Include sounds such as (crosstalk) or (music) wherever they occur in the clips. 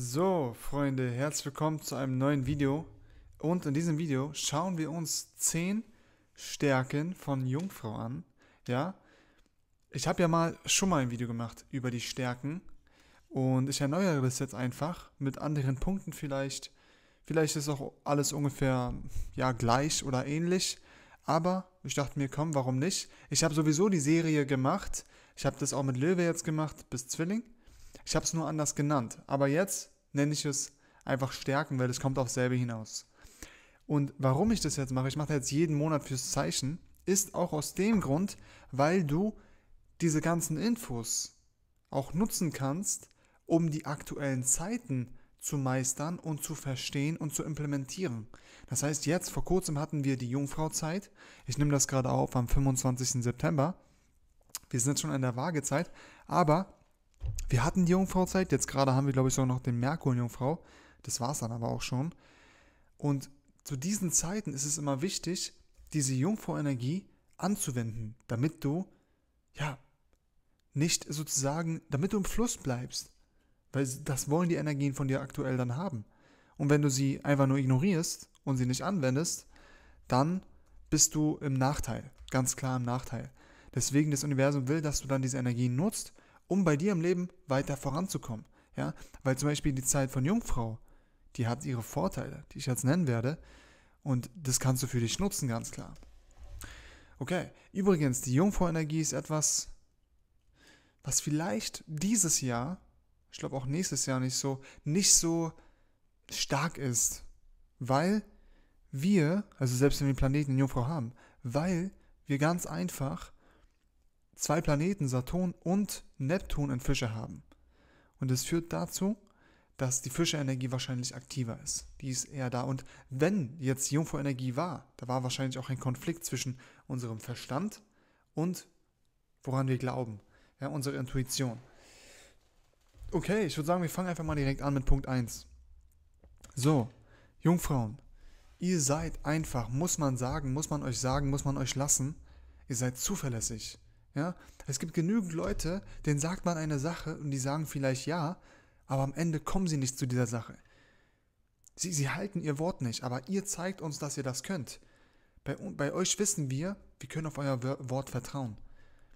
So, Freunde, herzlich willkommen zu einem neuen Video. Und in diesem Video schauen wir uns 10 Stärken von Jungfrau an. Ja, ich habe ja mal schon mal ein Video gemacht über die Stärken. Und ich erneuere das jetzt einfach mit anderen Punkten vielleicht. Vielleicht ist auch alles ungefähr ja gleich oder ähnlich. Aber ich dachte mir, komm, warum nicht? Ich habe sowieso die Serie gemacht. Ich habe das auch mit Löwe jetzt gemacht bis Zwilling. Ich habe es nur anders genannt, aber jetzt nenne ich es einfach Stärken, weil es kommt auf selbe hinaus. Und warum ich das jetzt mache, ich mache jetzt jeden Monat fürs Zeichen, ist auch aus dem Grund, weil du diese ganzen Infos auch nutzen kannst, um die aktuellen Zeiten zu meistern und zu verstehen und zu implementieren. Das heißt, jetzt vor kurzem hatten wir die Jungfrauzeit. Ich nehme das gerade auf am 25. September. Wir sind jetzt schon in der Waagezeit, aber wir hatten die Jungfrauzeit, jetzt gerade haben wir, glaube ich, sogar noch den Merkur in Jungfrau. Das war es dann aber auch schon. Und zu diesen Zeiten ist es immer wichtig, diese Jungfrau-Energie anzuwenden, damit du, ja, nicht sozusagen, damit du im Fluss bleibst. Weil das wollen die Energien von dir aktuell dann haben. Und wenn du sie einfach nur ignorierst und sie nicht anwendest, dann bist du im Nachteil, ganz klar im Nachteil. Deswegen das Universum will, dass du dann diese Energien nutzt um bei dir im Leben weiter voranzukommen. Ja? Weil zum Beispiel die Zeit von Jungfrau, die hat ihre Vorteile, die ich jetzt nennen werde. Und das kannst du für dich nutzen, ganz klar. Okay, übrigens, die Jungfrauenergie ist etwas, was vielleicht dieses Jahr, ich glaube auch nächstes Jahr nicht so, nicht so stark ist. Weil wir, also selbst wenn wir den Planeten in Jungfrau haben, weil wir ganz einfach zwei Planeten, Saturn und Neptun, in Fische haben. Und es führt dazu, dass die Fische-Energie wahrscheinlich aktiver ist. Die ist eher da. Und wenn jetzt Jungfrau-Energie war, da war wahrscheinlich auch ein Konflikt zwischen unserem Verstand und woran wir glauben, ja, unsere Intuition. Okay, ich würde sagen, wir fangen einfach mal direkt an mit Punkt 1. So, Jungfrauen, ihr seid einfach, muss man sagen, muss man euch sagen, muss man euch lassen, ihr seid zuverlässig. Ja? Es gibt genügend Leute, denen sagt man eine Sache und die sagen vielleicht ja, aber am Ende kommen sie nicht zu dieser Sache. Sie, sie halten ihr Wort nicht, aber ihr zeigt uns, dass ihr das könnt. Bei, bei euch wissen wir, wir können auf euer Wort vertrauen.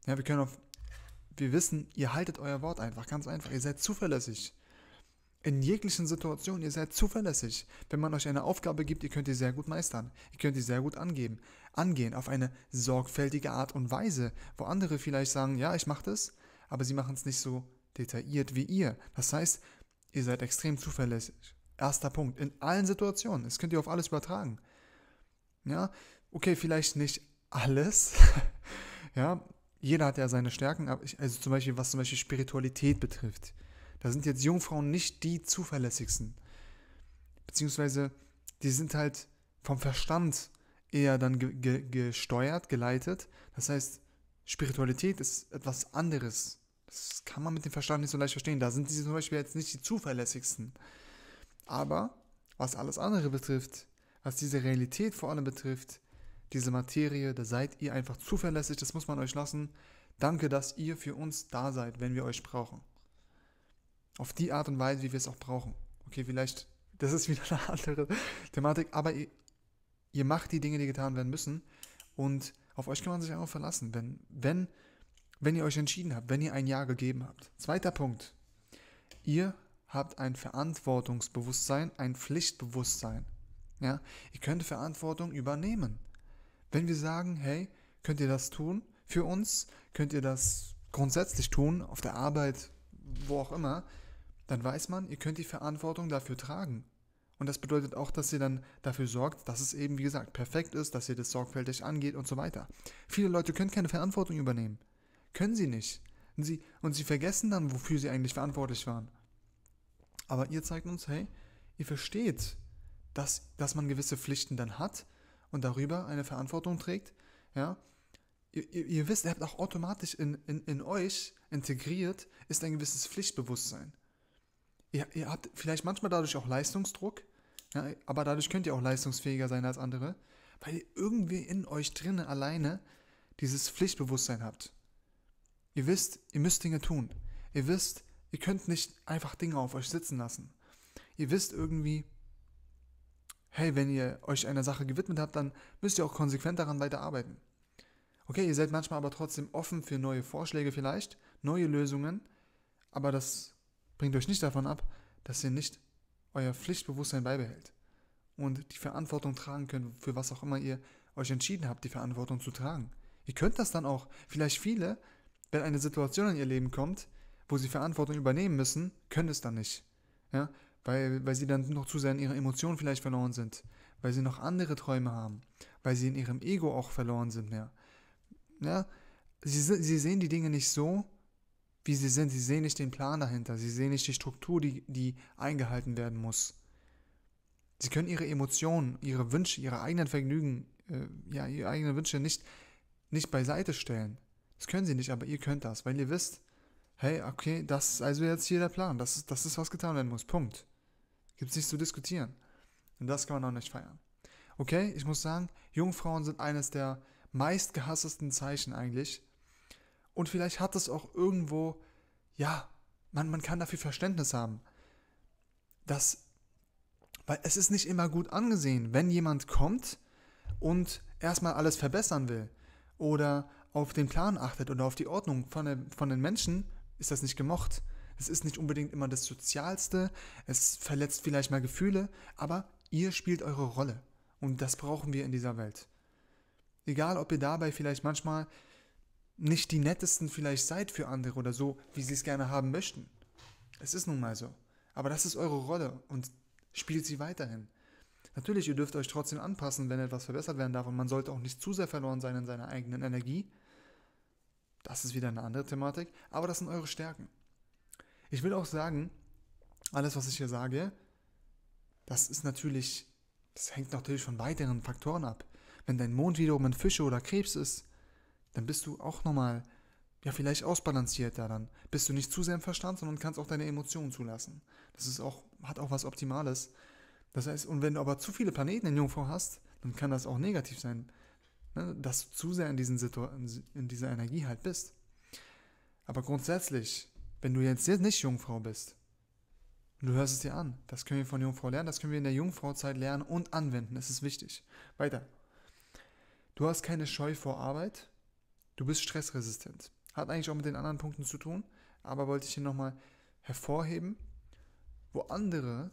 Ja, wir können auf, wir wissen, ihr haltet euer Wort einfach, ganz einfach. Ihr seid zuverlässig. In jeglichen Situationen, ihr seid zuverlässig. Wenn man euch eine Aufgabe gibt, ihr könnt die sehr gut meistern. Ihr könnt die sehr gut angeben, angehen auf eine sorgfältige Art und Weise, wo andere vielleicht sagen, ja, ich mache das, aber sie machen es nicht so detailliert wie ihr. Das heißt, ihr seid extrem zuverlässig. Erster Punkt. In allen Situationen. Das könnt ihr auf alles übertragen. Ja, okay, vielleicht nicht alles. (laughs) ja, jeder hat ja seine Stärken, aber ich, also zum Beispiel, was zum Beispiel Spiritualität betrifft. Da sind jetzt Jungfrauen nicht die zuverlässigsten. Beziehungsweise, die sind halt vom Verstand eher dann ge ge gesteuert, geleitet. Das heißt, Spiritualität ist etwas anderes. Das kann man mit dem Verstand nicht so leicht verstehen. Da sind sie zum Beispiel jetzt nicht die zuverlässigsten. Aber was alles andere betrifft, was diese Realität vor allem betrifft, diese Materie, da seid ihr einfach zuverlässig, das muss man euch lassen. Danke, dass ihr für uns da seid, wenn wir euch brauchen. Auf die Art und Weise, wie wir es auch brauchen. Okay, vielleicht, das ist wieder (laughs) eine andere Thematik, aber ihr, ihr macht die Dinge, die getan werden müssen. Und auf euch kann man sich auch verlassen, wenn, wenn, wenn ihr euch entschieden habt, wenn ihr ein Ja gegeben habt. Zweiter Punkt. Ihr habt ein Verantwortungsbewusstsein, ein Pflichtbewusstsein. Ja, ihr könnt Verantwortung übernehmen. Wenn wir sagen, hey, könnt ihr das tun für uns? Könnt ihr das grundsätzlich tun, auf der Arbeit, wo auch immer? dann weiß man, ihr könnt die Verantwortung dafür tragen. Und das bedeutet auch, dass ihr dann dafür sorgt, dass es eben, wie gesagt, perfekt ist, dass ihr das sorgfältig angeht und so weiter. Viele Leute können keine Verantwortung übernehmen. Können sie nicht. Und sie, und sie vergessen dann, wofür sie eigentlich verantwortlich waren. Aber ihr zeigt uns, hey, ihr versteht, dass, dass man gewisse Pflichten dann hat und darüber eine Verantwortung trägt. Ja? Ihr, ihr, ihr wisst, ihr habt auch automatisch in, in, in euch integriert, ist ein gewisses Pflichtbewusstsein ihr, ihr habt vielleicht manchmal dadurch auch Leistungsdruck, ja, aber dadurch könnt ihr auch leistungsfähiger sein als andere, weil ihr irgendwie in euch drinnen alleine dieses Pflichtbewusstsein habt. Ihr wisst, ihr müsst Dinge tun. Ihr wisst, ihr könnt nicht einfach Dinge auf euch sitzen lassen. Ihr wisst irgendwie, hey, wenn ihr euch einer Sache gewidmet habt, dann müsst ihr auch konsequent daran weiterarbeiten. Okay, ihr seid manchmal aber trotzdem offen für neue Vorschläge vielleicht, neue Lösungen, aber das Bringt euch nicht davon ab, dass ihr nicht euer Pflichtbewusstsein beibehält und die Verantwortung tragen könnt, für was auch immer ihr euch entschieden habt, die Verantwortung zu tragen. Ihr könnt das dann auch. Vielleicht viele, wenn eine Situation in ihr Leben kommt, wo sie Verantwortung übernehmen müssen, können es dann nicht. Ja? Weil, weil sie dann noch zu sehr in ihren Emotionen vielleicht verloren sind, weil sie noch andere Träume haben, weil sie in ihrem Ego auch verloren sind mehr. Ja? Sie, sie sehen die Dinge nicht so, wie sie sind. Sie sehen nicht den Plan dahinter. Sie sehen nicht die Struktur, die, die eingehalten werden muss. Sie können ihre Emotionen, ihre Wünsche, ihre eigenen Vergnügen, äh, ja, ihre eigenen Wünsche nicht, nicht beiseite stellen. Das können sie nicht, aber ihr könnt das, weil ihr wisst, hey, okay, das ist also jetzt hier der Plan. Das ist, das ist was getan werden muss. Punkt. Gibt es nichts zu diskutieren. Und das kann man auch nicht feiern. Okay, ich muss sagen, Jungfrauen sind eines der meistgehasstesten Zeichen eigentlich und vielleicht hat es auch irgendwo, ja, man, man kann dafür Verständnis haben. Dass, weil es ist nicht immer gut angesehen, wenn jemand kommt und erstmal alles verbessern will oder auf den Plan achtet oder auf die Ordnung von, der, von den Menschen, ist das nicht gemocht. Es ist nicht unbedingt immer das Sozialste, es verletzt vielleicht mal Gefühle, aber ihr spielt eure Rolle. Und das brauchen wir in dieser Welt. Egal, ob ihr dabei vielleicht manchmal nicht die nettesten vielleicht seid für andere oder so, wie sie es gerne haben möchten. Es ist nun mal so. Aber das ist eure Rolle und spielt sie weiterhin. Natürlich, ihr dürft euch trotzdem anpassen, wenn etwas verbessert werden darf und man sollte auch nicht zu sehr verloren sein in seiner eigenen Energie. Das ist wieder eine andere Thematik, aber das sind eure Stärken. Ich will auch sagen, alles, was ich hier sage, das ist natürlich, das hängt natürlich von weiteren Faktoren ab. Wenn dein Mond wiederum ein Fische oder Krebs ist, dann bist du auch nochmal, ja, vielleicht ausbalanciert da dann. Bist du nicht zu sehr im Verstand, sondern kannst auch deine Emotionen zulassen. Das ist auch, hat auch was Optimales. Das heißt, und wenn du aber zu viele Planeten in Jungfrau hast, dann kann das auch negativ sein, ne? dass du zu sehr in, diesen in dieser Energie halt bist. Aber grundsätzlich, wenn du jetzt nicht Jungfrau bist, du hörst es dir an, das können wir von Jungfrau lernen, das können wir in der Jungfrauzeit lernen und anwenden, das ist wichtig. Weiter. Du hast keine Scheu vor Arbeit, Du bist stressresistent. Hat eigentlich auch mit den anderen Punkten zu tun, aber wollte ich hier nochmal hervorheben, wo andere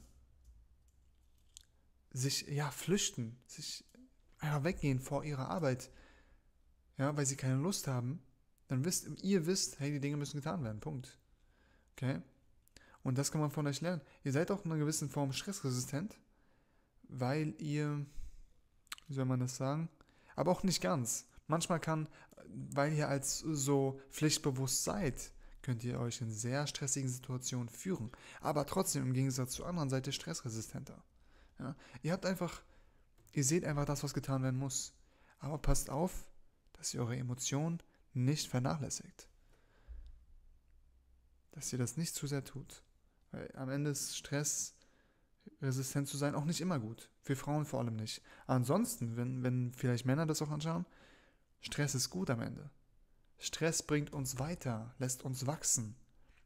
sich ja flüchten, sich einfach weggehen vor ihrer Arbeit, ja, weil sie keine Lust haben, dann wisst ihr wisst, hey, die Dinge müssen getan werden. Punkt. Okay? Und das kann man von euch lernen. Ihr seid auch in einer gewissen Form stressresistent, weil ihr, wie soll man das sagen, aber auch nicht ganz. Manchmal kann, weil ihr als so pflichtbewusst seid, könnt ihr euch in sehr stressigen Situationen führen, aber trotzdem im Gegensatz zur anderen seid ihr stressresistenter. Ja? Ihr habt einfach, ihr seht einfach das, was getan werden muss, aber passt auf, dass ihr eure Emotionen nicht vernachlässigt. Dass ihr das nicht zu sehr tut. Weil am Ende ist stressresistent zu sein auch nicht immer gut. Für Frauen vor allem nicht. Ansonsten, wenn, wenn vielleicht Männer das auch anschauen, Stress ist gut am Ende. Stress bringt uns weiter, lässt uns wachsen.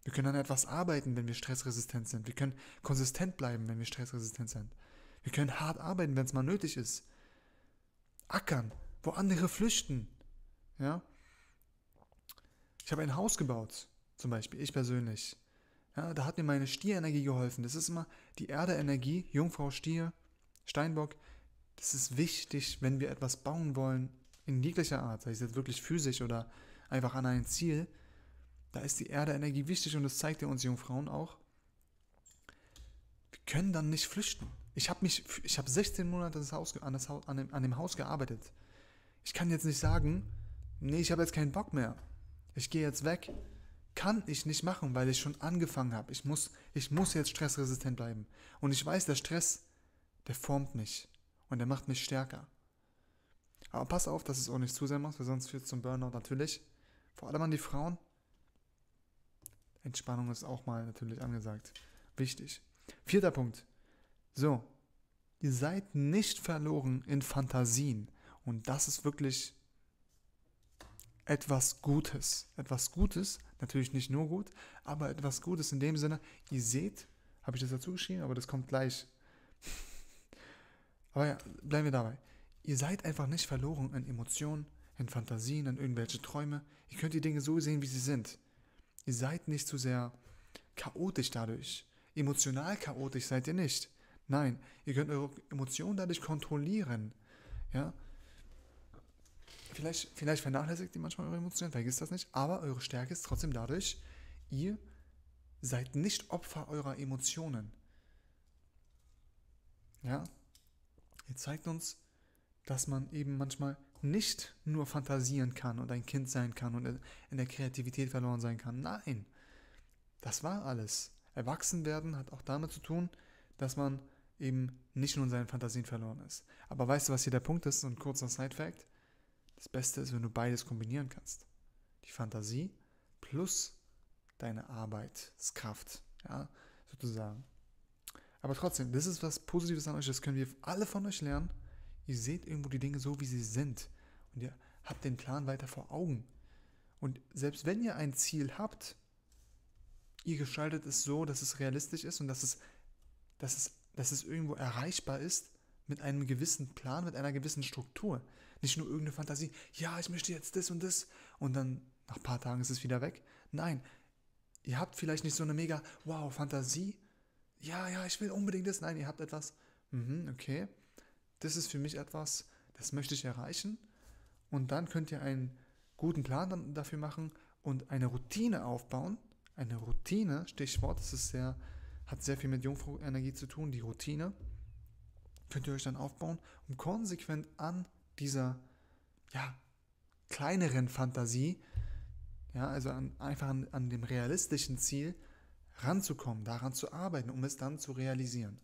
Wir können an etwas arbeiten, wenn wir stressresistent sind. Wir können konsistent bleiben, wenn wir stressresistent sind. Wir können hart arbeiten, wenn es mal nötig ist. Ackern, wo andere flüchten. Ja? Ich habe ein Haus gebaut, zum Beispiel, ich persönlich. Ja, da hat mir meine Stierenergie geholfen. Das ist immer die Erdenergie, Jungfrau Stier, Steinbock. Das ist wichtig, wenn wir etwas bauen wollen, in jeglicher Art, sei es jetzt wirklich physisch oder einfach an ein Ziel, da ist die Erdenergie wichtig und das zeigt ja uns Jungfrauen auch. Wir können dann nicht flüchten. Ich habe mich, ich habe 16 Monate das Haus, an, das an, dem, an dem Haus gearbeitet. Ich kann jetzt nicht sagen, nee, ich habe jetzt keinen Bock mehr. Ich gehe jetzt weg. Kann ich nicht machen, weil ich schon angefangen habe. Ich muss, ich muss jetzt stressresistent bleiben. Und ich weiß, der Stress, der formt mich und der macht mich stärker. Aber pass auf, dass es auch nicht zu sehr muss, weil sonst führt es zum Burnout natürlich. Vor allem an die Frauen. Entspannung ist auch mal natürlich angesagt. Wichtig. Vierter Punkt. So, ihr seid nicht verloren in Fantasien. Und das ist wirklich etwas Gutes. Etwas Gutes, natürlich nicht nur gut, aber etwas Gutes in dem Sinne, ihr seht, habe ich das dazu geschrieben, aber das kommt gleich. (laughs) Aber ja, bleiben wir dabei. Ihr seid einfach nicht verloren in Emotionen, in Fantasien, in irgendwelche Träume. Ihr könnt die Dinge so sehen, wie sie sind. Ihr seid nicht zu so sehr chaotisch dadurch. Emotional chaotisch seid ihr nicht. Nein, ihr könnt eure Emotionen dadurch kontrollieren. Ja? Vielleicht, vielleicht vernachlässigt ihr manchmal eure Emotionen, vergisst das nicht, aber eure Stärke ist trotzdem dadurch, ihr seid nicht Opfer eurer Emotionen. Ja? Ihr zeigt uns, dass man eben manchmal nicht nur fantasieren kann und ein Kind sein kann und in der Kreativität verloren sein kann. Nein, das war alles. Erwachsen werden hat auch damit zu tun, dass man eben nicht nur in seinen Fantasien verloren ist. Aber weißt du, was hier der Punkt ist? So ein kurzer Side-Fact. Das Beste ist, wenn du beides kombinieren kannst. Die Fantasie plus deine Arbeitskraft, ja, sozusagen. Aber trotzdem, das ist was Positives an euch, das können wir alle von euch lernen. Ihr seht irgendwo die Dinge so, wie sie sind. Und ihr habt den Plan weiter vor Augen. Und selbst wenn ihr ein Ziel habt, ihr gestaltet es so, dass es realistisch ist und dass es, dass es, dass es irgendwo erreichbar ist mit einem gewissen Plan, mit einer gewissen Struktur. Nicht nur irgendeine Fantasie, ja, ich möchte jetzt das und das und dann nach ein paar Tagen ist es wieder weg. Nein, ihr habt vielleicht nicht so eine mega, wow, Fantasie. Ja, ja, ich will unbedingt das. Nein, ihr habt etwas, mhm, okay, das ist für mich etwas, das möchte ich erreichen. Und dann könnt ihr einen guten Plan dafür machen und eine Routine aufbauen. Eine Routine, Stichwort, das ist sehr, hat sehr viel mit Jungfrau-Energie zu tun, die Routine. Könnt ihr euch dann aufbauen und konsequent an dieser, ja, kleineren Fantasie, ja, also an, einfach an, an dem realistischen Ziel ranzukommen, daran zu arbeiten, um es dann zu realisieren.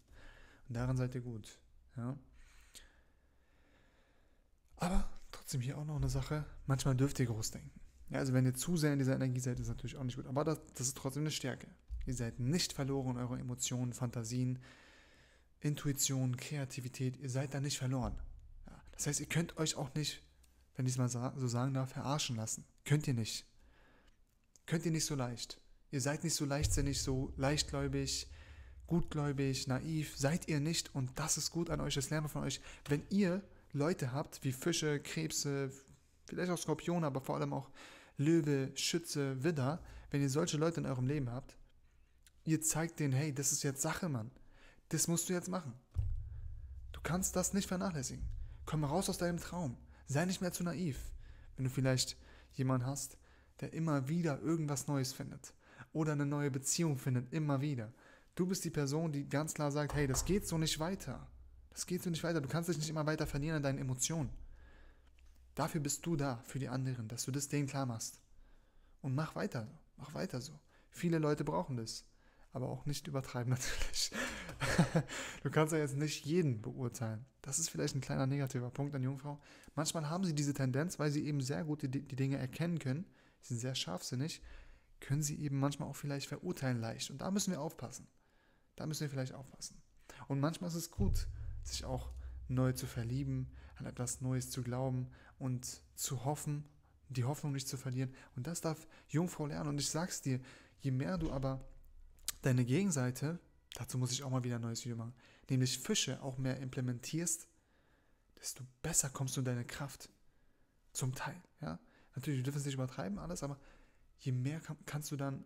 Und daran seid ihr gut, ja. Aber trotzdem hier auch noch eine Sache. Manchmal dürft ihr groß denken. Ja, also wenn ihr zu sehr in dieser Energie seid, ist natürlich auch nicht gut. Aber das, das ist trotzdem eine Stärke. Ihr seid nicht verloren, in eure Emotionen, Fantasien, Intuition, Kreativität, ihr seid da nicht verloren. Ja, das heißt, ihr könnt euch auch nicht, wenn ich es mal so sagen darf, verarschen lassen. Könnt ihr nicht. Könnt ihr nicht so leicht. Ihr seid nicht so leichtsinnig, so leichtgläubig, gutgläubig, naiv. Seid ihr nicht und das ist gut an euch, das lernen wir von euch. Wenn ihr Leute habt, wie Fische, Krebse, vielleicht auch Skorpione, aber vor allem auch Löwe, Schütze, Widder, wenn ihr solche Leute in eurem Leben habt, ihr zeigt denen, hey, das ist jetzt Sache, Mann. Das musst du jetzt machen. Du kannst das nicht vernachlässigen. Komm raus aus deinem Traum. Sei nicht mehr zu naiv. Wenn du vielleicht jemanden hast, der immer wieder irgendwas Neues findet oder eine neue Beziehung findet, immer wieder. Du bist die Person, die ganz klar sagt, hey, das geht so nicht weiter. Das geht so nicht weiter. Du kannst dich nicht immer weiter verlieren in deinen Emotionen. Dafür bist du da, für die anderen, dass du das denen klar machst. Und mach weiter, mach weiter so. Viele Leute brauchen das. Aber auch nicht übertreiben (laughs) natürlich. du kannst ja jetzt nicht jeden beurteilen. Das ist vielleicht ein kleiner negativer Punkt an Jungfrau. Manchmal haben sie diese Tendenz, weil sie eben sehr gut die, die Dinge erkennen können. Sie sind sehr scharfsinnig. Können sie eben manchmal auch vielleicht verurteilen leicht. Und da müssen wir aufpassen. Da müssen wir vielleicht aufpassen. Und manchmal ist es gut, sich auch neu zu verlieben, an etwas Neues zu glauben und zu hoffen, die Hoffnung nicht zu verlieren. Und das darf Jungfrau lernen. Und ich sag's dir, je mehr du aber deine Gegenseite, dazu muss ich auch mal wieder ein neues Video machen, nämlich Fische auch mehr implementierst, desto besser kommst du in deine Kraft. Zum Teil, ja. Natürlich, du dürfen es nicht übertreiben, alles, aber je mehr kann, kannst du dann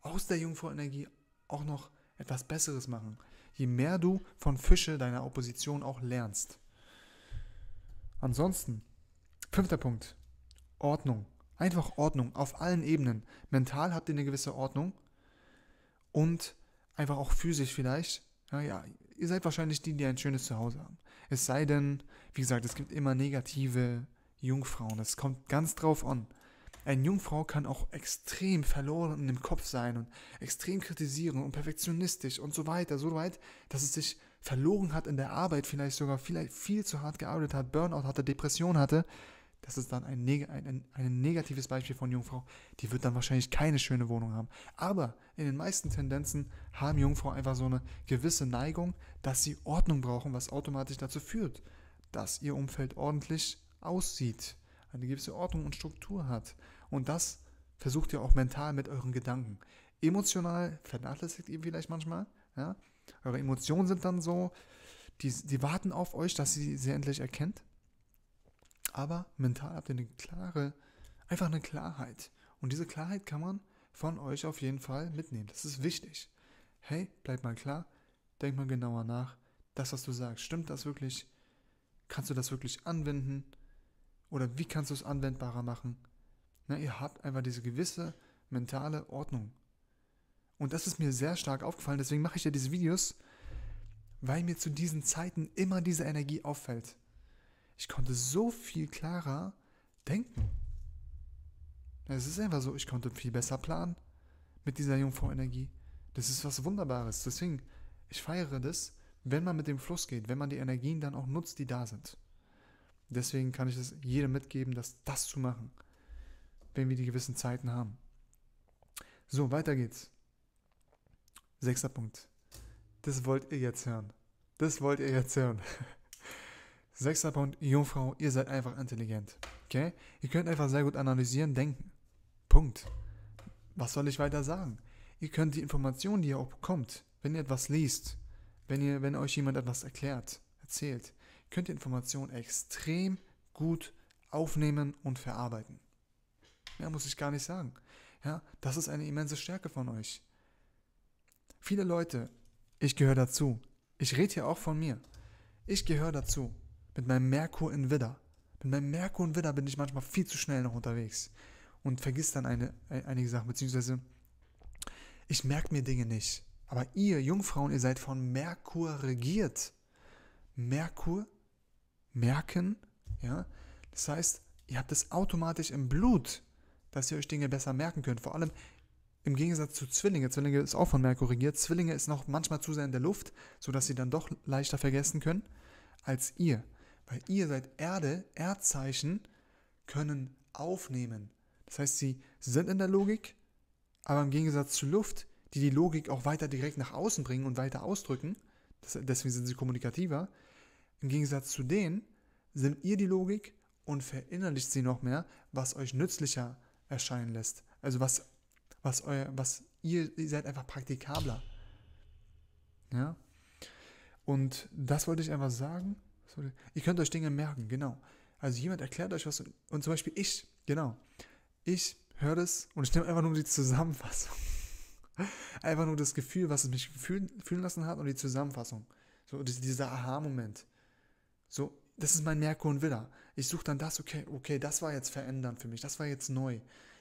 aus der Jungfrau-Energie auch noch etwas Besseres machen je mehr du von Fische deiner Opposition auch lernst. Ansonsten, fünfter Punkt, Ordnung. Einfach Ordnung auf allen Ebenen. Mental habt ihr eine gewisse Ordnung und einfach auch physisch vielleicht. Ja, ja, ihr seid wahrscheinlich die, die ein schönes Zuhause haben. Es sei denn, wie gesagt, es gibt immer negative Jungfrauen. Es kommt ganz drauf an. Eine Jungfrau kann auch extrem verloren im Kopf sein und extrem kritisieren und perfektionistisch und so weiter, so weit, dass es sich verloren hat in der Arbeit, vielleicht sogar vielleicht viel zu hart gearbeitet hat, Burnout hatte, Depression hatte. Das ist dann ein, neg ein, ein negatives Beispiel von Jungfrau. Die wird dann wahrscheinlich keine schöne Wohnung haben. Aber in den meisten Tendenzen haben Jungfrau einfach so eine gewisse Neigung, dass sie Ordnung brauchen, was automatisch dazu führt, dass ihr Umfeld ordentlich aussieht eine gewisse Ordnung und Struktur hat. Und das versucht ihr auch mental mit euren Gedanken. Emotional vernachlässigt ihr vielleicht manchmal. Ja? Eure Emotionen sind dann so, die, die warten auf euch, dass sie sie endlich erkennt. Aber mental habt ihr eine klare, einfach eine Klarheit. Und diese Klarheit kann man von euch auf jeden Fall mitnehmen. Das ist wichtig. Hey, bleib mal klar, denk mal genauer nach. Das, was du sagst, stimmt das wirklich? Kannst du das wirklich anwenden? Oder wie kannst du es anwendbarer machen? Na, ihr habt einfach diese gewisse mentale Ordnung. Und das ist mir sehr stark aufgefallen, deswegen mache ich ja diese Videos, weil mir zu diesen Zeiten immer diese Energie auffällt. Ich konnte so viel klarer denken. Es ist einfach so, ich konnte viel besser planen mit dieser Jungfrau-Energie. Das ist was Wunderbares. Deswegen, ich feiere das, wenn man mit dem Fluss geht, wenn man die Energien dann auch nutzt, die da sind. Deswegen kann ich es jedem mitgeben, dass das zu machen, wenn wir die gewissen Zeiten haben. So, weiter geht's. Sechster Punkt. Das wollt ihr jetzt hören. Das wollt ihr jetzt hören. (laughs) Sechster Punkt, Jungfrau, ihr seid einfach intelligent. Okay? Ihr könnt einfach sehr gut analysieren, denken. Punkt. Was soll ich weiter sagen? Ihr könnt die Informationen, die ihr auch bekommt, wenn ihr etwas liest, wenn ihr, wenn euch jemand etwas erklärt, erzählt, könnt ihr Informationen extrem gut aufnehmen und verarbeiten. Ja, muss ich gar nicht sagen. Ja, das ist eine immense Stärke von euch. Viele Leute, ich gehöre dazu. Ich rede hier auch von mir. Ich gehöre dazu. Mit meinem Merkur in Widder. Mit meinem Merkur in Widder bin ich manchmal viel zu schnell noch unterwegs und vergiss dann eine, äh, einige Sachen, beziehungsweise ich merke mir Dinge nicht. Aber ihr Jungfrauen, ihr seid von Merkur regiert. Merkur merken. Ja? Das heißt, ihr habt es automatisch im Blut, dass ihr euch Dinge besser merken könnt. Vor allem im Gegensatz zu Zwillinge. Zwillinge ist auch von Merkur regiert. Zwillinge ist noch manchmal zu sehr in der Luft, sodass sie dann doch leichter vergessen können als ihr. Weil ihr seid Erde, Erdzeichen können aufnehmen. Das heißt, sie sind in der Logik, aber im Gegensatz zu Luft, die die Logik auch weiter direkt nach außen bringen und weiter ausdrücken, deswegen sind sie kommunikativer, im Gegensatz zu denen sind ihr die Logik und verinnerlicht sie noch mehr, was euch nützlicher erscheinen lässt. Also was, was, euer, was ihr, ihr seid einfach praktikabler. Ja? Und das wollte ich einfach sagen. Sorry. Ihr könnt euch Dinge merken, genau. Also jemand erklärt euch was und, und zum Beispiel ich, genau. Ich höre das und ich nehme einfach nur die Zusammenfassung. (laughs) einfach nur das Gefühl, was es mich fühlen, fühlen lassen hat und die Zusammenfassung. So dieser Aha-Moment. So, das ist mein Merkur und Widder. Ich suche dann das, okay, okay, das war jetzt verändern für mich, das war jetzt neu.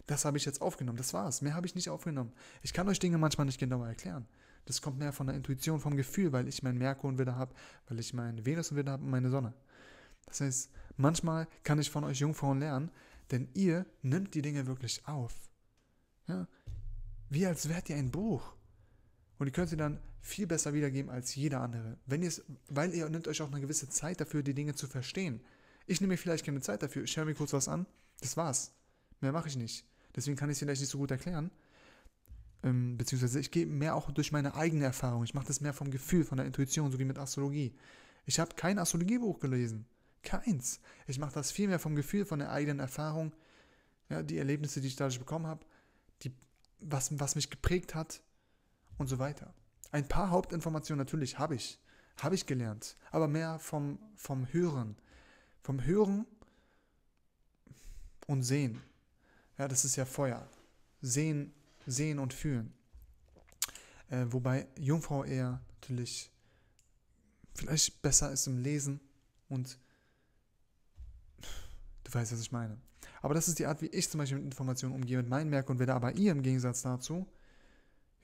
Das habe ich jetzt aufgenommen, das war's. Mehr habe ich nicht aufgenommen. Ich kann euch Dinge manchmal nicht genauer erklären. Das kommt mehr von der Intuition, vom Gefühl, weil ich meinen Merkur und Widder habe, weil ich meinen Venus und Widder habe und meine Sonne. Das heißt, manchmal kann ich von euch Jungfrauen lernen, denn ihr nimmt die Dinge wirklich auf. Ja? Wie als wärt ihr ein Buch. Und ihr könnt sie dann viel besser wiedergeben als jeder andere. Wenn ihr's, weil ihr nehmt euch auch eine gewisse Zeit dafür, die Dinge zu verstehen. Ich nehme mir vielleicht keine Zeit dafür. Ich höre mir kurz was an. Das war's. Mehr mache ich nicht. Deswegen kann ich es vielleicht nicht so gut erklären. Ähm, beziehungsweise ich gehe mehr auch durch meine eigene Erfahrung. Ich mache das mehr vom Gefühl, von der Intuition, so wie mit Astrologie. Ich habe kein Astrologiebuch gelesen. Keins. Ich mache das viel mehr vom Gefühl, von der eigenen Erfahrung. Ja, die Erlebnisse, die ich dadurch bekommen habe, die, was, was mich geprägt hat und so weiter. Ein paar Hauptinformationen natürlich habe ich, habe ich gelernt, aber mehr vom, vom Hören. Vom Hören und Sehen. Ja, das ist ja Feuer. Sehen, sehen und fühlen. Äh, wobei Jungfrau eher natürlich vielleicht besser ist im Lesen und du weißt, was ich meine. Aber das ist die Art, wie ich zum Beispiel mit Informationen umgehe, mit meinen Merk und werde aber ihr im Gegensatz dazu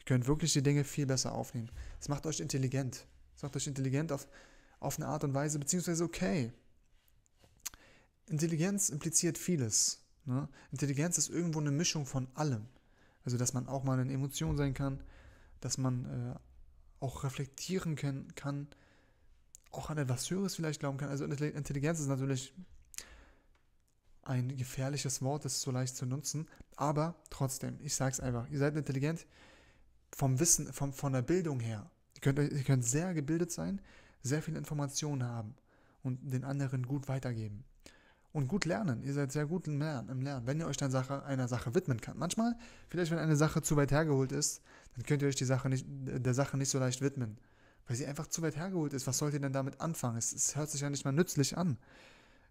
könnt wirklich die Dinge viel besser aufnehmen. Es macht euch intelligent. Es macht euch intelligent auf, auf eine Art und Weise, beziehungsweise okay. Intelligenz impliziert vieles. Ne? Intelligenz ist irgendwo eine Mischung von allem. Also, dass man auch mal in Emotionen sein kann, dass man äh, auch reflektieren können, kann, auch an etwas Höheres vielleicht glauben kann. Also, Intelligenz ist natürlich ein gefährliches Wort, das ist so leicht zu nutzen, aber trotzdem, ich sage es einfach, ihr seid intelligent, vom Wissen, vom, von der Bildung her. Ihr könnt, ihr könnt sehr gebildet sein, sehr viel Informationen haben und den anderen gut weitergeben. Und gut lernen. Ihr seid sehr gut im Lernen, im Lernen wenn ihr euch dann Sache, einer Sache widmen kann. Manchmal, vielleicht wenn eine Sache zu weit hergeholt ist, dann könnt ihr euch die Sache nicht, der Sache nicht so leicht widmen. Weil sie einfach zu weit hergeholt ist. Was sollt ihr denn damit anfangen? Es, es hört sich ja nicht mal nützlich an.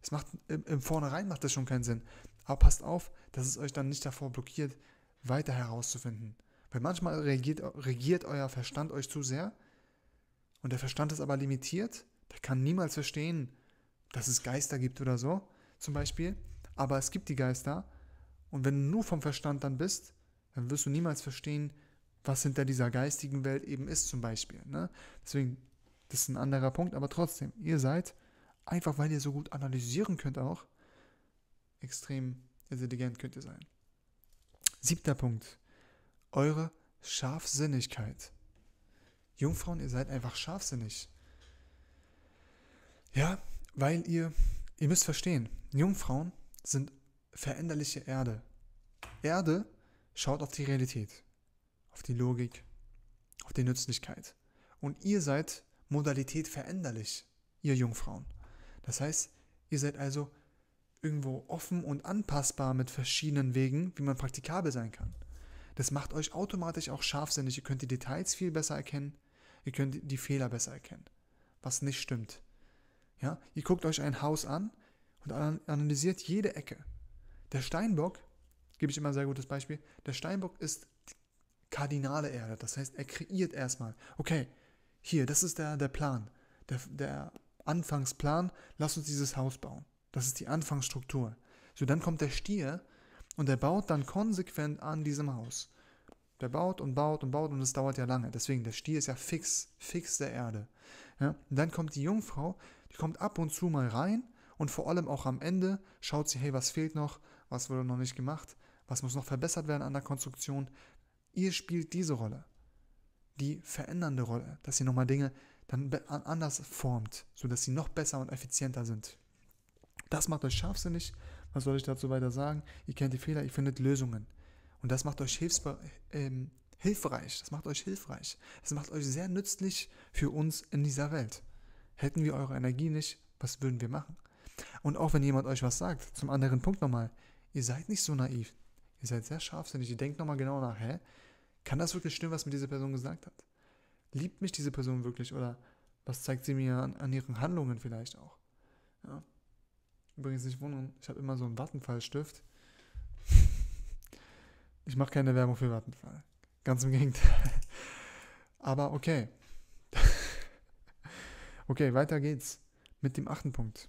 Es macht, im, im Vornherein macht das schon keinen Sinn. Aber passt auf, dass es euch dann nicht davor blockiert, weiter herauszufinden. Weil manchmal regiert, regiert euer Verstand euch zu sehr und der Verstand ist aber limitiert. Der kann niemals verstehen, dass es Geister gibt oder so, zum Beispiel. Aber es gibt die Geister. Und wenn du nur vom Verstand dann bist, dann wirst du niemals verstehen, was hinter dieser geistigen Welt eben ist, zum Beispiel. Ne? Deswegen, das ist ein anderer Punkt, aber trotzdem, ihr seid, einfach weil ihr so gut analysieren könnt auch, extrem intelligent könnt ihr sein. Siebter Punkt eure Scharfsinnigkeit. Jungfrauen, ihr seid einfach scharfsinnig. Ja, weil ihr, ihr müsst verstehen, Jungfrauen sind veränderliche Erde. Erde schaut auf die Realität, auf die Logik, auf die Nützlichkeit. Und ihr seid Modalität veränderlich, ihr Jungfrauen. Das heißt, ihr seid also irgendwo offen und anpassbar mit verschiedenen Wegen, wie man praktikabel sein kann. Das macht euch automatisch auch scharfsinnig. Ihr könnt die Details viel besser erkennen. Ihr könnt die Fehler besser erkennen, was nicht stimmt. Ja, ihr guckt euch ein Haus an und analysiert jede Ecke. Der Steinbock, gebe ich immer ein sehr gutes Beispiel, der Steinbock ist die kardinale Erde. Das heißt, er kreiert erstmal, okay, hier, das ist der, der Plan, der, der Anfangsplan, lass uns dieses Haus bauen. Das ist die Anfangsstruktur. So, dann kommt der Stier und er baut dann konsequent an diesem Haus. Der baut und baut und baut und es dauert ja lange. Deswegen, der Stier ist ja fix, fix der Erde. Ja? Und dann kommt die Jungfrau, die kommt ab und zu mal rein und vor allem auch am Ende schaut sie, hey, was fehlt noch, was wurde noch nicht gemacht, was muss noch verbessert werden an der Konstruktion. Ihr spielt diese Rolle, die verändernde Rolle, dass ihr nochmal Dinge dann anders formt, sodass sie noch besser und effizienter sind. Das macht euch scharfsinnig, was soll ich dazu weiter sagen? Ihr kennt die Fehler, ihr findet Lösungen. Und das macht euch hilfsber ähm, hilfreich. Das macht euch hilfreich. Das macht euch sehr nützlich für uns in dieser Welt. Hätten wir eure Energie nicht, was würden wir machen? Und auch wenn jemand euch was sagt, zum anderen Punkt nochmal, ihr seid nicht so naiv. Ihr seid sehr scharfsinnig. Ihr denkt nochmal genau nach, hä? Kann das wirklich stimmen, was mir diese Person gesagt hat? Liebt mich diese Person wirklich? Oder was zeigt sie mir an, an ihren Handlungen vielleicht auch? Ja. Übrigens nicht wundern, ich habe immer so einen Vattenfallstift. Ich mache keine Werbung für Vattenfall. Ganz im Gegenteil. Aber okay. Okay, weiter geht's mit dem achten Punkt.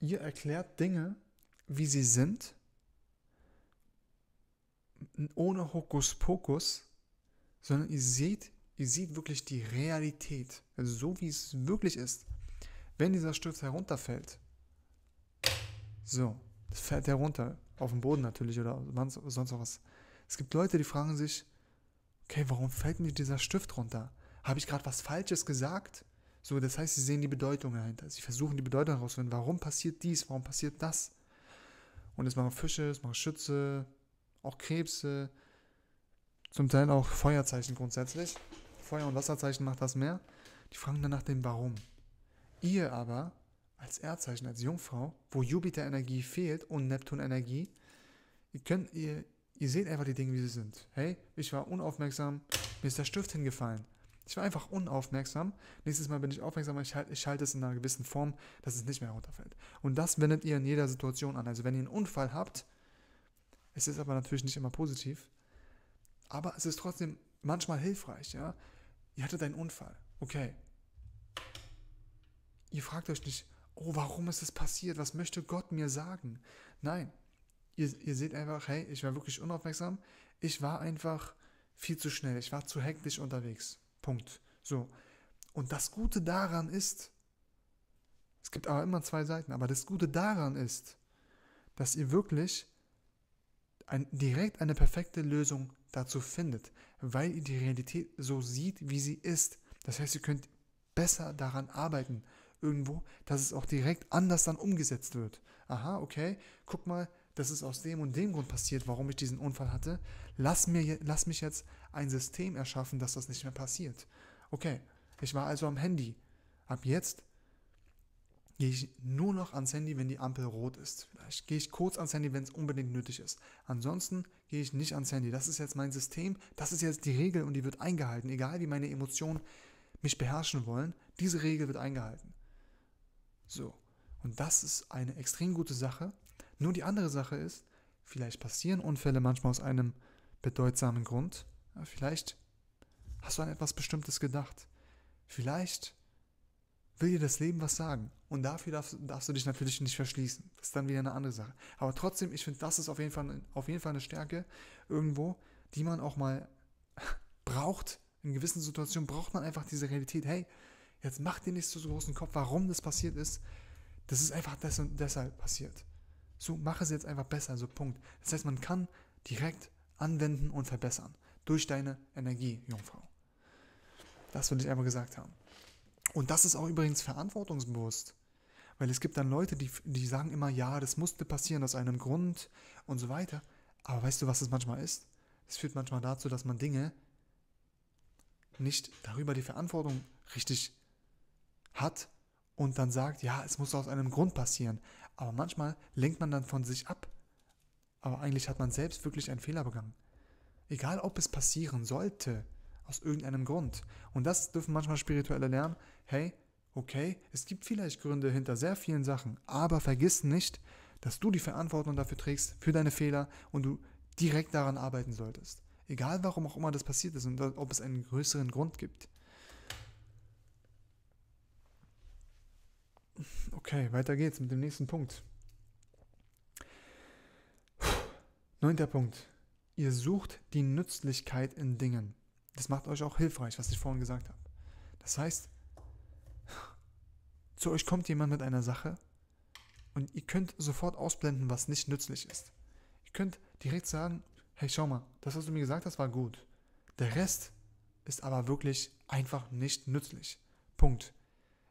Ihr erklärt Dinge, wie sie sind, ohne Hokuspokus, sondern ihr seht, ihr seht wirklich die Realität, also so wie es wirklich ist. Wenn dieser Stift herunterfällt, so, das fällt runter. auf dem Boden natürlich oder sonst noch was. Es gibt Leute, die fragen sich, okay, warum fällt mir dieser Stift runter? Habe ich gerade was Falsches gesagt? So, das heißt, sie sehen die Bedeutung dahinter. Sie versuchen die Bedeutung herauszufinden. Warum passiert dies? Warum passiert das? Und es machen Fische, es machen Schütze, auch Krebse, zum Teil auch Feuerzeichen grundsätzlich. Feuer- und Wasserzeichen macht das mehr. Die fragen dann nach dem Warum. Ihr aber als Erdzeichen, als Jungfrau, wo Jupiter Energie fehlt und Neptun Energie, ihr könnt ihr, ihr seht einfach die Dinge, wie sie sind. Hey, ich war unaufmerksam, mir ist der Stift hingefallen. Ich war einfach unaufmerksam. Nächstes Mal bin ich aufmerksam, ich halte, ich halte es in einer gewissen Form, dass es nicht mehr runterfällt. Und das wendet ihr in jeder Situation an. Also wenn ihr einen Unfall habt, es ist aber natürlich nicht immer positiv, aber es ist trotzdem manchmal hilfreich, ja. Ihr hattet einen Unfall, okay. Ihr fragt euch nicht, oh, warum ist es passiert? Was möchte Gott mir sagen? Nein, ihr, ihr seht einfach, hey, ich war wirklich unaufmerksam. Ich war einfach viel zu schnell. Ich war zu hektisch unterwegs. Punkt. So. Und das Gute daran ist, es gibt aber immer zwei Seiten, aber das Gute daran ist, dass ihr wirklich ein, direkt eine perfekte Lösung dazu findet, weil ihr die Realität so sieht, wie sie ist. Das heißt, ihr könnt besser daran arbeiten irgendwo, dass es auch direkt anders dann umgesetzt wird. Aha, okay, guck mal, das ist aus dem und dem Grund passiert, warum ich diesen Unfall hatte. Lass, mir, lass mich jetzt ein System erschaffen, dass das nicht mehr passiert. Okay, ich war also am Handy. Ab jetzt gehe ich nur noch ans Handy, wenn die Ampel rot ist. Vielleicht gehe ich kurz ans Handy, wenn es unbedingt nötig ist. Ansonsten gehe ich nicht ans Handy. Das ist jetzt mein System, das ist jetzt die Regel und die wird eingehalten, egal wie meine Emotionen mich beherrschen wollen. Diese Regel wird eingehalten. So. Und das ist eine extrem gute Sache. Nur die andere Sache ist, vielleicht passieren Unfälle manchmal aus einem bedeutsamen Grund. vielleicht hast du an etwas Bestimmtes gedacht. Vielleicht will dir das Leben was sagen. Und dafür darfst, darfst, du dich natürlich nicht verschließen. Das ist dann wieder eine andere Sache. Aber trotzdem, ich finde, das ist auf jeden, Fall, auf jeden Fall eine Stärke irgendwo, die man auch mal (laughs) braucht. In gewissen Situationen braucht man einfach diese Realität. Hey, Jetzt mach dir nicht so großen Kopf, warum das passiert ist. Das ist einfach des und deshalb passiert. So, mach es jetzt einfach besser, so Punkt. Das heißt, man kann direkt anwenden und verbessern. Durch deine Energie, Jungfrau. Das will ich einfach gesagt haben. Und das ist auch übrigens verantwortungsbewusst. Weil es gibt dann Leute, die, die sagen immer, ja, das musste passieren aus einem Grund und so weiter. Aber weißt du, was das manchmal ist? Es führt manchmal dazu, dass man Dinge nicht darüber die Verantwortung richtig hat und dann sagt, ja, es muss aus einem Grund passieren. Aber manchmal lenkt man dann von sich ab. Aber eigentlich hat man selbst wirklich einen Fehler begangen. Egal, ob es passieren sollte, aus irgendeinem Grund. Und das dürfen manchmal Spirituelle lernen. Hey, okay, es gibt vielleicht Gründe hinter sehr vielen Sachen, aber vergiss nicht, dass du die Verantwortung dafür trägst, für deine Fehler und du direkt daran arbeiten solltest. Egal, warum auch immer das passiert ist und ob es einen größeren Grund gibt. Okay, weiter geht's mit dem nächsten Punkt. Neunter Punkt. Ihr sucht die Nützlichkeit in Dingen. Das macht euch auch hilfreich, was ich vorhin gesagt habe. Das heißt, zu euch kommt jemand mit einer Sache und ihr könnt sofort ausblenden, was nicht nützlich ist. Ihr könnt direkt sagen, hey, schau mal, das, was du mir gesagt hast, war gut. Der Rest ist aber wirklich einfach nicht nützlich. Punkt.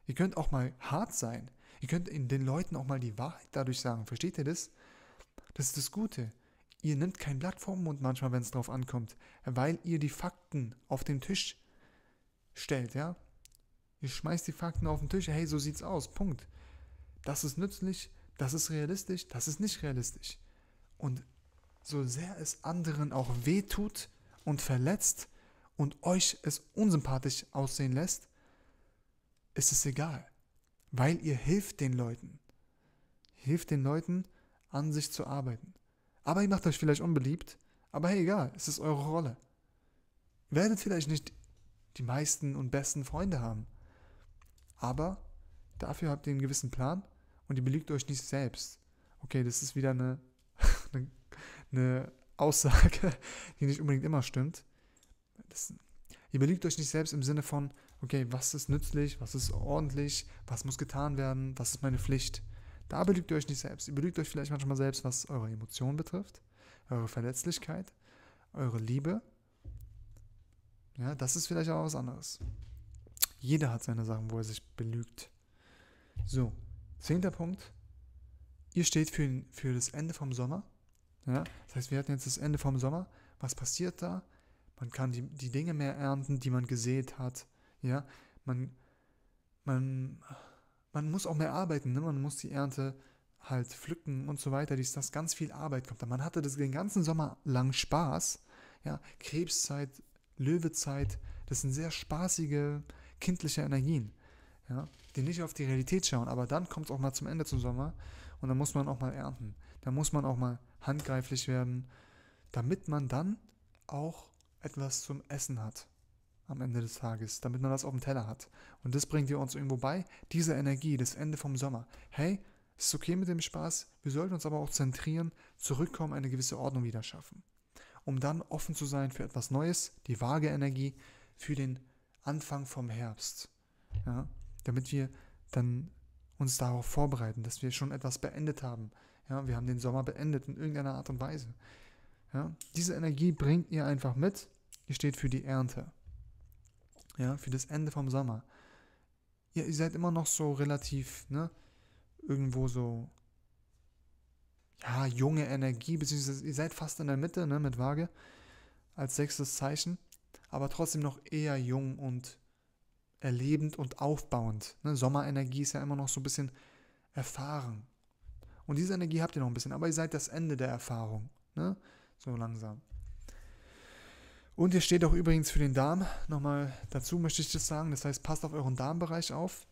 Ihr könnt auch mal hart sein. Ihr könnt den Leuten auch mal die Wahrheit dadurch sagen. Versteht ihr das? Das ist das Gute. Ihr nehmt kein Blatt vom Mund manchmal, wenn es drauf ankommt, weil ihr die Fakten auf den Tisch stellt, ja? Ihr schmeißt die Fakten auf den Tisch, hey, so sieht's aus, Punkt. Das ist nützlich, das ist realistisch, das ist nicht realistisch. Und so sehr es anderen auch wehtut und verletzt und euch es unsympathisch aussehen lässt, ist es egal weil ihr hilft den Leuten. Hilft den Leuten, an sich zu arbeiten. Aber ihr macht euch vielleicht unbeliebt, aber hey, egal, es ist eure Rolle. Ihr werdet vielleicht nicht die meisten und besten Freunde haben, aber dafür habt ihr einen gewissen Plan und ihr belügt euch nicht selbst. Okay, das ist wieder eine, (laughs) eine, eine Aussage, (laughs) die nicht unbedingt immer stimmt. Das, ihr belügt euch nicht selbst im Sinne von, okay, was ist nützlich, was ist ordentlich, was muss getan werden, was ist meine Pflicht. Da belügt ihr euch nicht selbst. Ihr belügt euch vielleicht manchmal selbst, was eure Emotionen betrifft, eure Verletzlichkeit, eure Liebe. Ja, das ist vielleicht auch was anderes. Jeder hat seine Sachen, wo er sich belügt. So, zehnter Punkt. Ihr steht für, für das Ende vom Sommer. Ja, das heißt, wir hatten jetzt das Ende vom Sommer. Was passiert da? Man kann die, die Dinge mehr ernten, die man gesät hat. Ja, man, man, man muss auch mehr arbeiten, ne? man muss die Ernte halt pflücken und so weiter, dies, das, ganz viel Arbeit kommt. Man hatte das den ganzen Sommer lang Spaß, ja, Krebszeit, Löwezeit, das sind sehr spaßige, kindliche Energien, ja, die nicht auf die Realität schauen, aber dann kommt es auch mal zum Ende zum Sommer und dann muss man auch mal ernten, dann muss man auch mal handgreiflich werden, damit man dann auch etwas zum Essen hat am Ende des Tages, damit man das auf dem Teller hat. Und das bringt ihr uns irgendwo bei, diese Energie, das Ende vom Sommer. Hey, ist okay mit dem Spaß, wir sollten uns aber auch zentrieren, zurückkommen, eine gewisse Ordnung wieder schaffen. Um dann offen zu sein für etwas Neues, die vage Energie, für den Anfang vom Herbst. Ja? Damit wir dann uns darauf vorbereiten, dass wir schon etwas beendet haben. Ja? Wir haben den Sommer beendet in irgendeiner Art und Weise. Ja? Diese Energie bringt ihr einfach mit, die steht für die Ernte ja, für das Ende vom Sommer. Ihr, ihr seid immer noch so relativ, ne, irgendwo so, ja, junge Energie, beziehungsweise ihr seid fast in der Mitte, ne, mit Waage, als sechstes Zeichen, aber trotzdem noch eher jung und erlebend und aufbauend. Ne? Sommerenergie ist ja immer noch so ein bisschen erfahren. Und diese Energie habt ihr noch ein bisschen, aber ihr seid das Ende der Erfahrung, ne, so langsam. Und hier steht auch übrigens für den Darm, nochmal dazu möchte ich das sagen, das heißt, passt auf euren Darmbereich auf.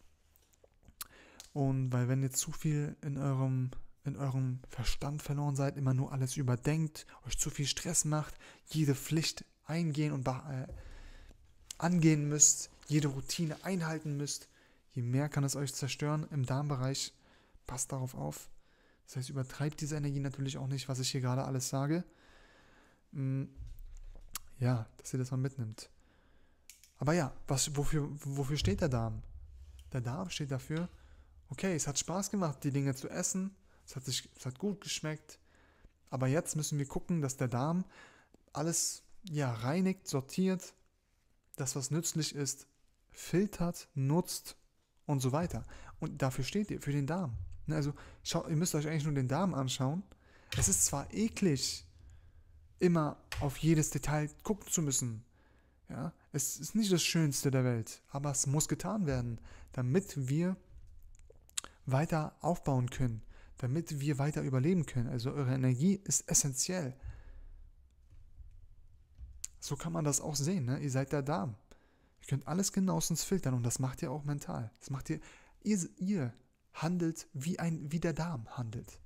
Und weil wenn ihr zu viel in eurem, in eurem Verstand verloren seid, immer nur alles überdenkt, euch zu viel Stress macht, jede Pflicht eingehen und äh, angehen müsst, jede Routine einhalten müsst, je mehr kann es euch zerstören im Darmbereich. Passt darauf auf. Das heißt, übertreibt diese Energie natürlich auch nicht, was ich hier gerade alles sage. Hm ja, dass ihr das mal mitnimmt. Aber ja, was, wofür, wofür steht der Darm? Der Darm steht dafür, okay, es hat Spaß gemacht, die Dinge zu essen, es hat, sich, es hat gut geschmeckt, aber jetzt müssen wir gucken, dass der Darm alles ja, reinigt, sortiert, das, was nützlich ist, filtert, nutzt und so weiter. Und dafür steht ihr, für den Darm. Ne, also schau, ihr müsst euch eigentlich nur den Darm anschauen. Es ist zwar eklig, immer auf jedes Detail gucken zu müssen. Ja, es ist nicht das Schönste der Welt, aber es muss getan werden, damit wir weiter aufbauen können, damit wir weiter überleben können. Also eure Energie ist essentiell. So kann man das auch sehen. Ne? Ihr seid der Darm. Ihr könnt alles genauestens filtern und das macht ihr auch mental. Das macht ihr, ihr, ihr handelt wie, ein, wie der Darm handelt.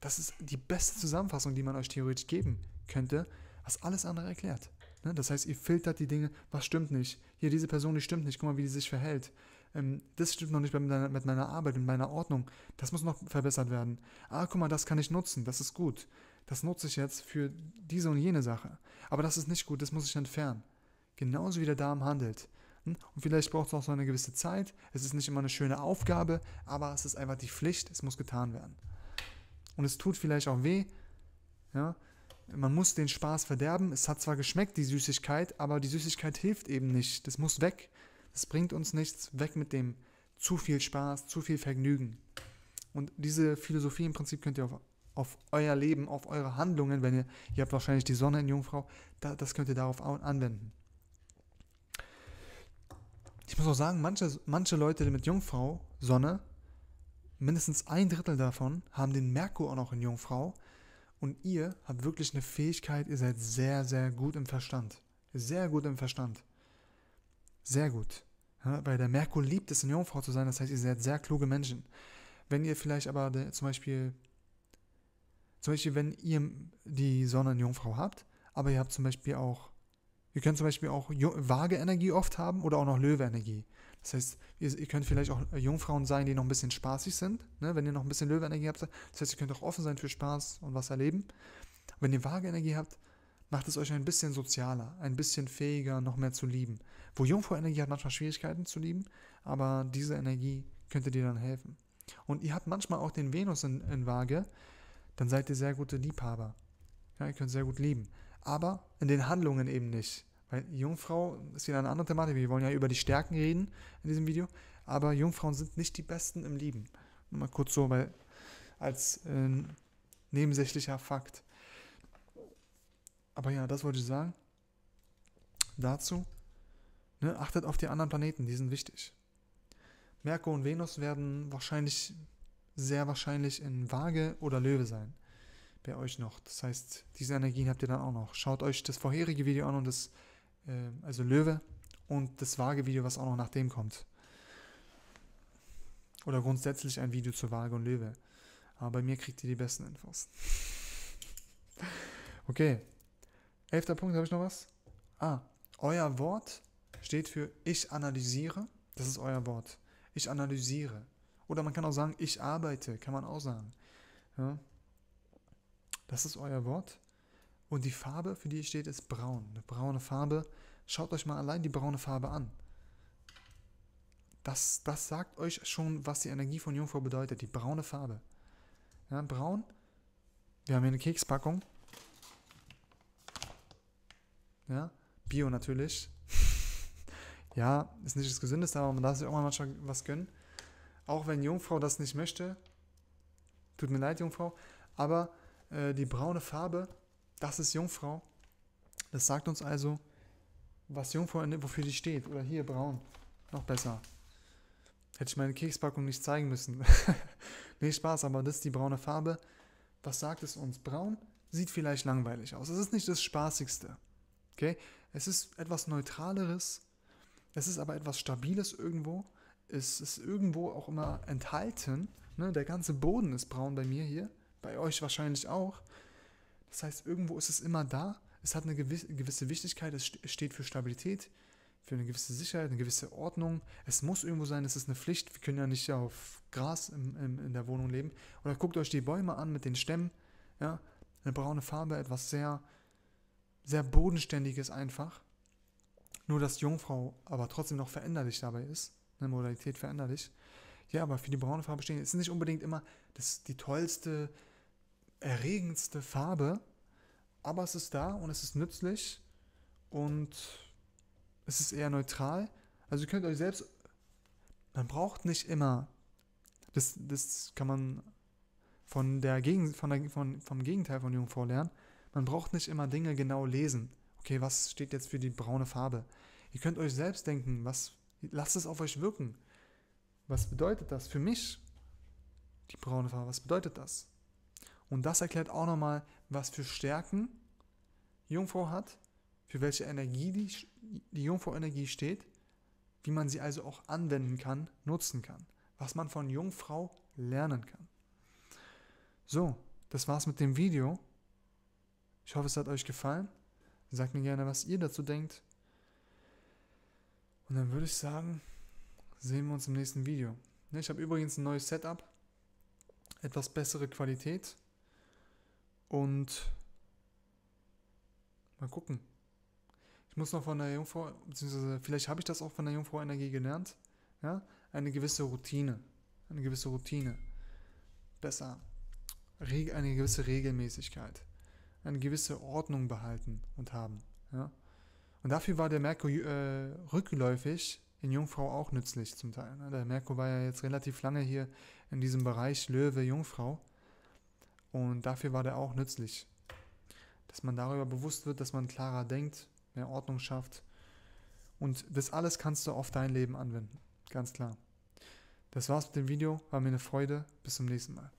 Das ist die beste Zusammenfassung, die man euch theoretisch geben könnte, was alles andere erklärt. Ne? Das heißt, ihr filtert die Dinge, was stimmt nicht. Hier, diese Person, die stimmt nicht, guck mal, wie die sich verhält. Ähm, das stimmt noch nicht mit meiner, mit meiner Arbeit, mit meiner Ordnung. Das muss noch verbessert werden. Ah, guck mal, das kann ich nutzen, das ist gut. Das nutze ich jetzt für diese und jene Sache. Aber das ist nicht gut, das muss ich entfernen. Genauso wie der Darm handelt. Hm? Und vielleicht braucht es auch so eine gewisse Zeit. Es ist nicht immer eine schöne Aufgabe, aber es ist einfach die Pflicht, es muss getan werden. Und es tut vielleicht auch weh, ja, man muss den Spaß verderben. Es hat zwar geschmeckt, die Süßigkeit, aber die Süßigkeit hilft eben nicht. Das muss weg. Das bringt uns nichts. Weg mit dem zu viel Spaß, zu viel Vergnügen. Und diese Philosophie im Prinzip könnt ihr auf, auf euer Leben, auf eure Handlungen, wenn ihr, ihr habt wahrscheinlich die Sonne in Jungfrau, da, das könnt ihr darauf anwenden. Ich muss auch sagen, manche, manche Leute mit Jungfrau, Sonne, mindestens ein Drittel davon haben den Merkur auch noch in Jungfrau. Und ihr habt wirklich eine Fähigkeit, ihr seid sehr, sehr gut im Verstand. Sehr gut im Verstand. Sehr gut. Ja, weil der Merkur liebt es, eine Jungfrau zu sein, das heißt, ihr seid sehr kluge Menschen. Wenn ihr vielleicht aber der, zum Beispiel, zum Beispiel, wenn ihr die Sonne in Jungfrau habt, aber ihr habt zum Beispiel auch, ihr könnt zum Beispiel auch Ju- Energie oft haben oder auch noch Löwe-Energie. Das heißt, ihr, ihr, könnt vielleicht auch äh, Jungfrauen sein, die noch ein bisschen spaßig sind, ne? wenn ihr noch ein bisschen Löwe-Energie habt. Das heißt, ihr könnt auch offen sein für Spaß und was erleben. Und wenn ihr Waage-Energie habt, macht es euch ein bisschen sozialer, ein bisschen fähiger, noch mehr zu lieben. Wo Jungfrau-Energie hat manchmal Schwierigkeiten zu lieben, aber diese Energie könnte dir dann helfen. Und ihr habt manchmal auch den Venus in, in Waage, dann seid ihr sehr gute Liebhaber. Ja, ihr könnt sehr gut lieben. Aber in den Handlungen eben nicht. Weil Jungfrau ist wieder eine andere Thematik. Wir wollen ja über die Stärken reden in diesem Video. Aber Jungfrauen sind nicht die Besten im Lieben. Nur mal kurz so, weil als äh, nebensächlicher Fakt. Aber ja, das wollte ich sagen. Dazu, ne, achtet auf die anderen Planeten, die sind wichtig. Merkur und Venus werden wahrscheinlich, sehr wahrscheinlich in Waage oder Löwe sein. Bei euch noch. Das heißt, diese Energien habt ihr dann auch noch. Schaut euch das vorherige Video an und das äh, also Löwe, und das Waage-Video, was auch noch nach dem kommt. Oder grundsätzlich ein Video zu Waage und Löwe. Aber bei mir kriegt ihr die besten Infos. (laughs) Okay. Elfter Punkt, habe ich noch was? Ah, euer Wort steht für ich analysiere. Das ist euer Wort. Ich analysiere. Oder man kann auch sagen, ich arbeite, kann man auch sagen. Ja. Das ist euer Wort. Und die Farbe, für die ihr steht, ist braun. Eine braune Farbe. Schaut euch mal allein die braune Farbe an. Das, das sagt euch schon, was die Energie von Jungfrau bedeutet. Die braune Farbe. Ja, braun. Wir haben hier eine Kekspackung. Ja, Bio natürlich. (laughs) ja, ist nicht das Gesündeste, aber man darf sich auch mal manchmal was gönnen. Auch wenn Jungfrau das nicht möchte. Tut mir leid, Jungfrau. Aber äh, die braune Farbe das ist Jungfrau. Das sagt uns also, was Jungfrau, wofür die steht. Oder hier braun. Noch besser. Hätte ich meine Kekspackung nicht zeigen müssen. (laughs) nee, Spaß, aber das ist die braune Farbe. Was sagt es uns? Braun sieht vielleicht langweilig aus. Es ist nicht das Spaßigste. Okay? Es ist etwas Neutraleres. Es ist aber etwas Stabiles irgendwo. Es ist irgendwo auch immer enthalten. Ne? Der ganze Boden ist braun bei mir hier. Bei euch wahrscheinlich auch. Das heißt, irgendwo ist es immer da, es hat eine gewisse Wichtigkeit, es steht für Stabilität, für eine gewisse Sicherheit, eine gewisse Ordnung. Es muss irgendwo sein, es ist eine Pflicht. Wir können ja nicht auf Gras im, im, in der Wohnung leben. Oder guckt euch die Bäume an mit den Stämmen. Ja? Eine braune Farbe, etwas sehr, sehr bodenständiges einfach. Nur, dass Jungfrau aber trotzdem noch veränderlich dabei ist. Eine Modalität veränderlich. Ja, aber für die braune Farbe stehen ist nicht unbedingt immer das, die tollste, erregendste Farbe, aber es ist da und es ist nützlich und es ist eher neutral. Also ihr könnt euch selbst, man braucht nicht immer, das, das kann man von der Gegen, von der, von, vom Gegenteil von Jungfrau lernen, man braucht nicht immer Dinge genau lesen. Okay, was steht jetzt für die braune Farbe? Ihr könnt euch selbst denken, was, lasst es auf euch wirken. Was bedeutet das für mich? Die braune Farbe, was bedeutet das? Und das erklärt auch nochmal, was für Stärken Jungfrau hat, für welche Energie die, die Jungfrau-Energie steht, wie man sie also auch anwenden kann, nutzen kann, was man von Jungfrau lernen kann. So, das war's mit dem Video. Ich hoffe, es hat euch gefallen. Sagt mir gerne, was ihr dazu denkt. Und dann würde ich sagen, sehen wir uns im nächsten Video. Ne, ich habe übrigens ein neues Setup, etwas bessere Qualität. Und mal gucken. Ich muss noch von der Jungfrau, beziehungsweise vielleicht habe ich das auch von der Jungfrau Energie gelernt. Ja? Eine gewisse Routine. Eine gewisse Routine. Besser. eine gewisse Regelmäßigkeit. Eine gewisse Ordnung behalten und haben. Ja? Und dafür war der Merkur äh, rückläufig in Jungfrau auch nützlich zum Teil. Ne? Der Merkur war ja jetzt relativ lange hier in diesem Bereich Löwe, Jungfrau. Und dafür war der auch nützlich. Dass man darüber bewusst wird, dass man klarer denkt, mehr Ordnung schafft. Und das alles kannst du auf dein Leben anwenden. Ganz klar. Das war's mit dem Video, war mir eine Freude. Bis zum nächsten Mal.